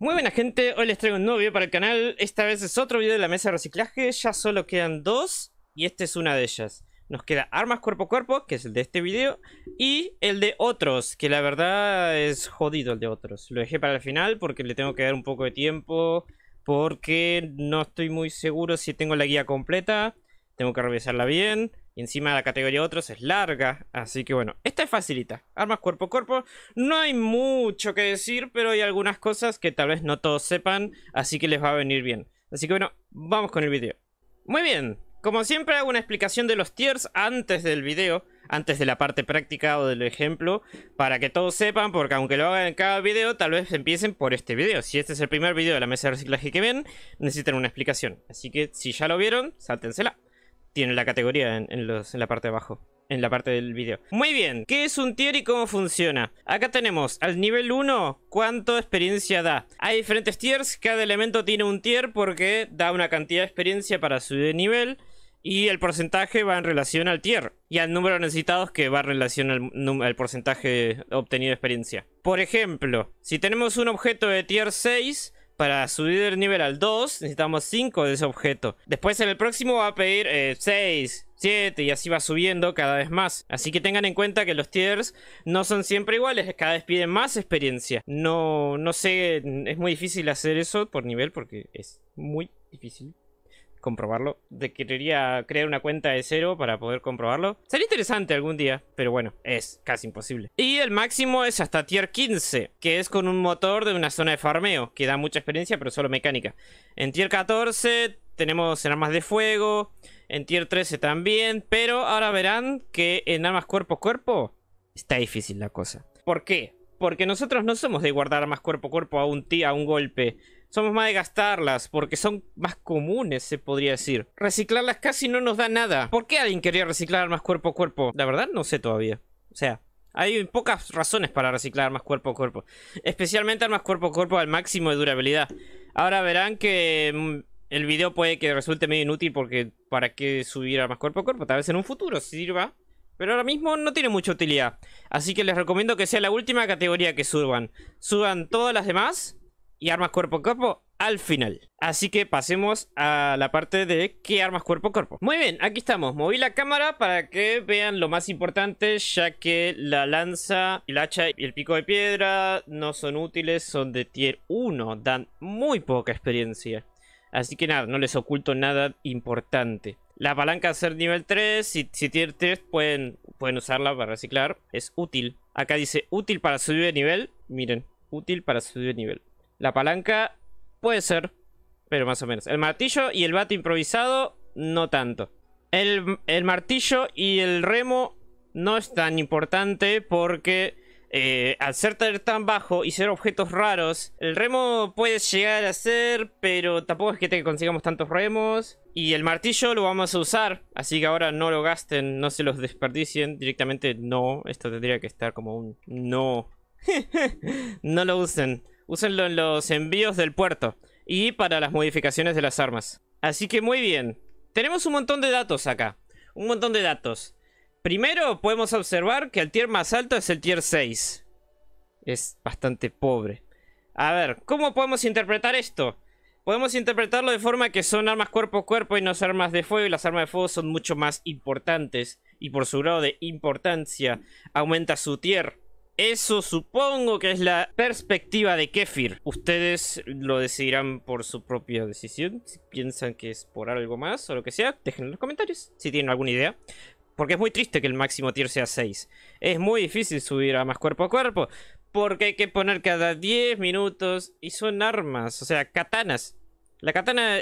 Muy buena gente, hoy les traigo un nuevo video para el canal, esta vez es otro video de la mesa de reciclaje, ya solo quedan dos y esta es una de ellas. Nos queda armas cuerpo a cuerpo, que es el de este video, y el de otros, que la verdad es jodido el de otros. Lo dejé para el final porque le tengo que dar un poco de tiempo, porque no estoy muy seguro si tengo la guía completa, tengo que revisarla bien. Y encima la categoría otros es larga. Así que bueno, esta es facilita. Armas cuerpo a cuerpo. No hay mucho que decir, pero hay algunas cosas que tal vez no todos sepan. Así que les va a venir bien. Así que bueno, vamos con el video. Muy bien. Como siempre hago una explicación de los tiers antes del video antes de la parte práctica o del ejemplo, para que todos sepan, porque aunque lo hagan en cada video, tal vez empiecen por este video. Si este es el primer video de la mesa de reciclaje que ven, necesitan una explicación. Así que si ya lo vieron, sáltensela tiene la categoría en, los, en la parte de abajo en la parte del video. Muy bien, ¿qué es un tier y cómo funciona? Acá tenemos al nivel 1 cuánto experiencia da. Hay diferentes tiers, cada elemento tiene un tier porque da una cantidad de experiencia para su nivel y el porcentaje va en relación al tier y al número de necesitados que va en relación al, al porcentaje obtenido de experiencia. Por ejemplo, si tenemos un objeto de tier 6, para subir el nivel al 2 necesitamos 5 de ese objeto. Después en el próximo va a pedir 6, eh, 7 y así va subiendo cada vez más. Así que tengan en cuenta que los tiers no son siempre iguales, cada vez piden más experiencia. No, no sé, es muy difícil hacer eso por nivel porque es muy difícil comprobarlo. de querería crear una cuenta de cero para poder comprobarlo. Sería interesante algún día, pero bueno, es casi imposible. Y el máximo es hasta tier 15, que es con un motor de una zona de farmeo, que da mucha experiencia, pero solo mecánica. En tier 14 tenemos en armas de fuego, en tier 13 también, pero ahora verán que en armas cuerpo a cuerpo está difícil la cosa. ¿Por qué? Porque nosotros no somos de guardar armas cuerpo a cuerpo a un, a un golpe somos más de gastarlas porque son más comunes, se podría decir. Reciclarlas casi no nos da nada. ¿Por qué alguien quería reciclar más cuerpo a cuerpo? La verdad no sé todavía. O sea, hay pocas razones para reciclar más cuerpo a cuerpo. Especialmente armas cuerpo a cuerpo al máximo de durabilidad. Ahora verán que mm, el video puede que resulte medio inútil porque para qué subir armas cuerpo a cuerpo. Tal vez en un futuro sirva. Pero ahora mismo no tiene mucha utilidad. Así que les recomiendo que sea la última categoría que suban. Suban todas las demás y armas cuerpo a cuerpo al final. Así que pasemos a la parte de qué armas cuerpo a cuerpo. Muy bien, aquí estamos. Moví la cámara para que vean lo más importante, ya que la lanza, el hacha y el pico de piedra no son útiles, son de tier 1, dan muy poca experiencia. Así que nada, no les oculto nada importante. La palanca ser nivel 3, si, si tier 3 pueden usarla para reciclar, es útil. Acá dice útil para subir de nivel, miren, útil para subir de nivel. La palanca puede ser, pero más o menos. El martillo y el bate improvisado, no tanto. El, martillo y el remo no es tan importante porque eh, al ser tan bajo y ser objetos raros, el remo puede llegar a ser, pero tampoco es que te consigamos tantos remos. Y el martillo lo vamos a usar, así que ahora no lo gasten, no se los desperdicien directamente. No, esto tendría que estar como un no. no lo usen. Úsenlo en los envíos del puerto y para las modificaciones de las armas. Así que muy bien. Tenemos un montón de datos acá. Un montón de datos. Primero podemos observar que el tier más alto es el tier 6. Es bastante pobre. A ver, ¿cómo podemos interpretar esto? Podemos interpretarlo de forma que son armas cuerpo a cuerpo y no son armas de fuego. Y las armas de fuego son mucho más importantes. Y por su grado de importancia aumenta su tier. Eso supongo que es la perspectiva de Kefir. Ustedes lo decidirán por su propia decisión. Si piensan que es por algo más o lo que sea, dejen en los comentarios si tienen alguna idea. Porque es muy triste que el máximo tier sea 6. Es muy difícil subir a más cuerpo a cuerpo. Porque hay que poner cada 10 minutos. Y son armas, o sea, katanas. La katana...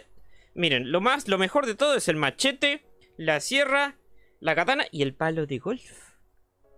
Miren, lo, más, lo mejor de todo es el machete, la sierra, la katana y el palo de golf.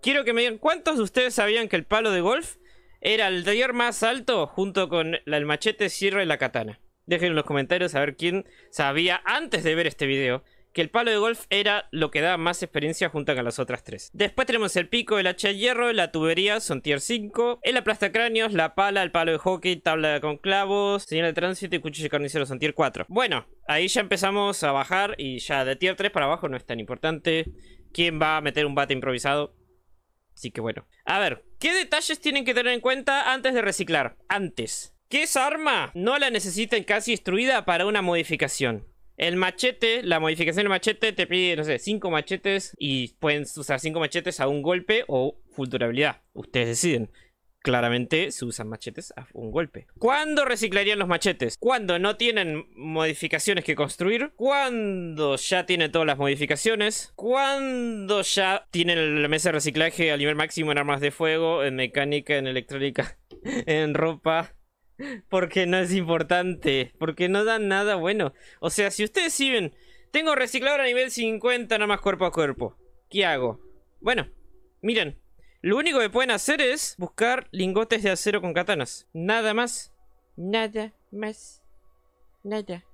Quiero que me digan, ¿cuántos de ustedes sabían que el palo de golf era el taller más alto junto con el machete, sierra y la katana? Dejen en los comentarios a ver quién sabía antes de ver este video que el palo de golf era lo que da más experiencia junto con las otras tres. Después tenemos el pico, el hacha de hierro, la tubería, son tier 5, el aplastacráneos, la pala, el palo de hockey, tabla con clavos, señal de tránsito y cuchillo de carnicero son tier 4. Bueno, ahí ya empezamos a bajar y ya de tier 3 para abajo no es tan importante. ¿Quién va a meter un bate improvisado? Así que bueno. A ver, ¿qué detalles tienen que tener en cuenta antes de reciclar? Antes. ¿qué esa arma no la necesiten casi instruida para una modificación. El machete, la modificación del machete te pide, no sé, 5 machetes y pueden usar 5 machetes a un golpe o full durabilidad. Ustedes deciden. Claramente se usan machetes a un golpe. ¿Cuándo reciclarían los machetes? Cuando no tienen modificaciones que construir. Cuando ya tiene todas las modificaciones. Cuando ya tienen la mesa de reciclaje al nivel máximo en armas de fuego, en mecánica, en electrónica, en ropa. Porque no es importante. Porque no dan nada bueno. O sea, si ustedes siguen... Tengo reciclador a nivel 50 nada más cuerpo a cuerpo. ¿Qué hago? Bueno, miren. Lo único que pueden hacer es buscar lingotes de acero con katanas. Nada más. Nada más. Nada.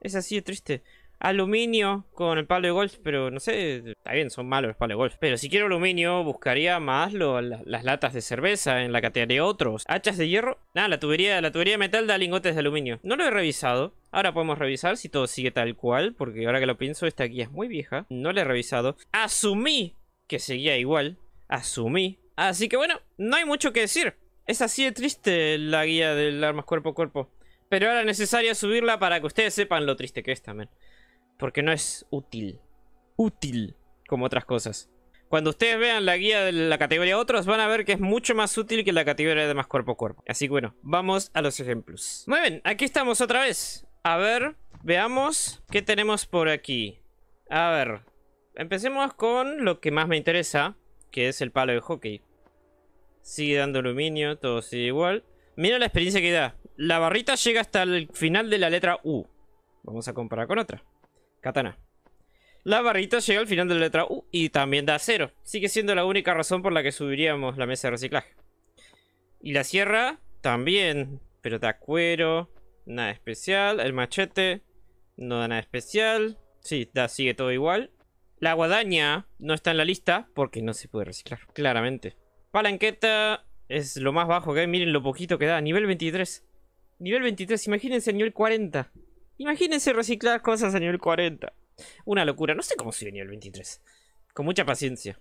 Es así de triste. Aluminio con el palo de golf, pero no sé, está bien, son malos los palos de golf. Pero si quiero aluminio, buscaría más las latas de cerveza en la categoría otros. Hachas de hierro. Nada, la tubería, la tubería de metal da lingotes de aluminio. No lo he revisado. Ahora podemos revisar si todo sigue tal cual, porque ahora que lo pienso, esta aquí es muy vieja. No la he revisado. Asumí que seguía igual asumí. Así que bueno, no hay mucho que decir. Es así de triste la guía del armas cuerpo a cuerpo. Pero era necesario subirla para que ustedes sepan lo triste que es también. Porque no es útil. Útil como otras cosas. Cuando ustedes vean la guía de la categoría otros van a ver que es mucho más útil que la categoría de más cuerpo a cuerpo. Así que bueno, vamos a los ejemplos. Muy bien, aquí estamos otra vez. A ver, veamos qué tenemos por aquí. A ver, empecemos con lo que más me interesa que es el palo de hockey. Sigue dando aluminio, todo sigue igual. Mira la experiencia que da. La barrita llega hasta el final de la letra U. Vamos a comparar con otra. Katana. La barrita llega al final de la letra U y también da cero. Sigue siendo la única razón por la que subiríamos la mesa de reciclaje. Y la sierra también, pero da cuero, nada especial. El machete no da nada especial. Sí, da, sigue todo igual. La guadaña no está en la lista porque no se puede reciclar, claramente. Palanqueta es lo más bajo que hay, miren lo poquito que da, nivel 23. Nivel 23, imagínense a nivel 40. Imagínense reciclar cosas a nivel 40. Una locura, no sé cómo sigue nivel 23. Con mucha paciencia.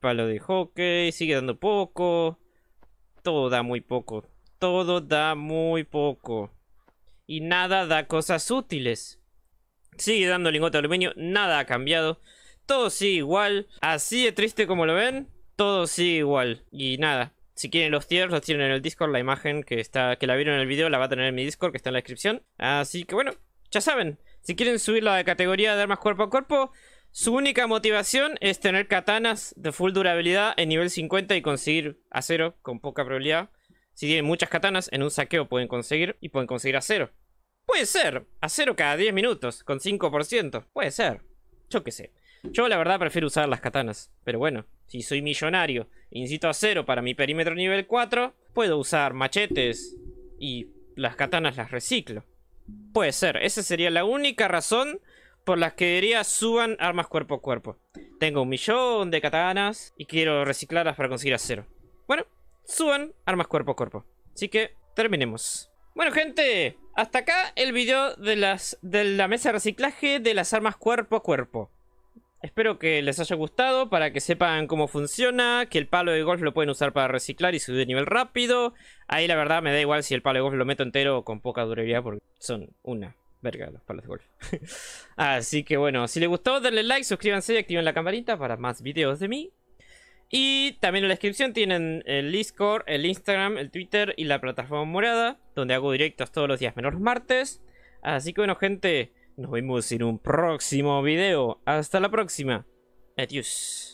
Palo de hockey, sigue dando poco. Todo da muy poco. Todo da muy poco. Y nada da cosas útiles. Sigue dando lingote de aluminio, nada ha cambiado. Todo sigue igual. Así de triste como lo ven, todo sigue igual. Y nada, si quieren los tiers, los tienen en el Discord. La imagen que, está, que la vieron en el video la va a tener en mi Discord, que está en la descripción. Así que bueno, ya saben. Si quieren subir la categoría de armas cuerpo a cuerpo, su única motivación es tener katanas de full durabilidad en nivel 50 y conseguir acero con poca probabilidad. Si tienen muchas katanas, en un saqueo pueden conseguir y pueden conseguir acero. Puede ser. a cero cada 10 minutos, con 5%. Puede ser. Yo qué sé. Yo la verdad prefiero usar las katanas. Pero bueno, si soy millonario e incito a cero para mi perímetro nivel 4, puedo usar machetes y las katanas las reciclo. Puede ser. Esa sería la única razón por las que diría suban armas cuerpo a cuerpo. Tengo un millón de katanas y quiero reciclarlas para conseguir acero. Bueno, suban armas cuerpo a cuerpo. Así que terminemos. Bueno, gente, hasta acá el video de, las, de la mesa de reciclaje de las armas cuerpo a cuerpo. Espero que les haya gustado, para que sepan cómo funciona, que el palo de golf lo pueden usar para reciclar y subir de nivel rápido. Ahí la verdad me da igual si el palo de golf lo meto entero con poca durabilidad, porque son una verga los palos de golf. Así que bueno, si les gustó, denle like, suscríbanse y activen la campanita para más videos de mí. Y también en la descripción tienen el Discord, el Instagram, el Twitter y la plataforma morada, donde hago directos todos los días menos los martes. Así que bueno, gente, nos vemos en un próximo video. Hasta la próxima. Adiós.